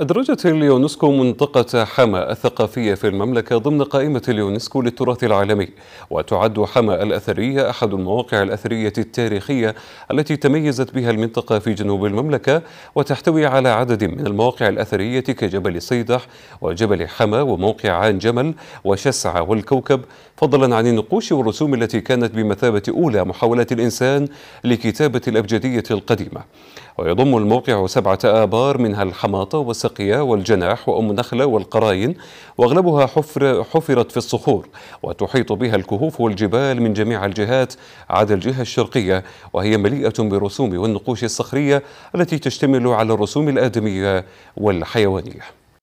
أدرجت اليونسكو منطقة حما الثقافية في المملكة ضمن قائمة اليونسكو للتراث العالمي وتعد حما الأثرية أحد المواقع الأثرية التاريخية التي تميزت بها المنطقة في جنوب المملكة وتحتوي على عدد من المواقع الأثرية كجبل صيدح وجبل حما وموقع عان جمل وشسعة والكوكب فضلا عن النقوش والرسوم التي كانت بمثابة أولى محاولات الإنسان لكتابة الأبجدية القديمة ويضم الموقع سبعة آبار منها الحماطة والسبعة السقية والجناح وأم نخلة والقراين وأغلبها حفر حفرت في الصخور وتحيط بها الكهوف والجبال من جميع الجهات عدا الجهة الشرقية وهي مليئة بالرسوم والنقوش الصخرية التي تشتمل على الرسوم الآدمية والحيوانية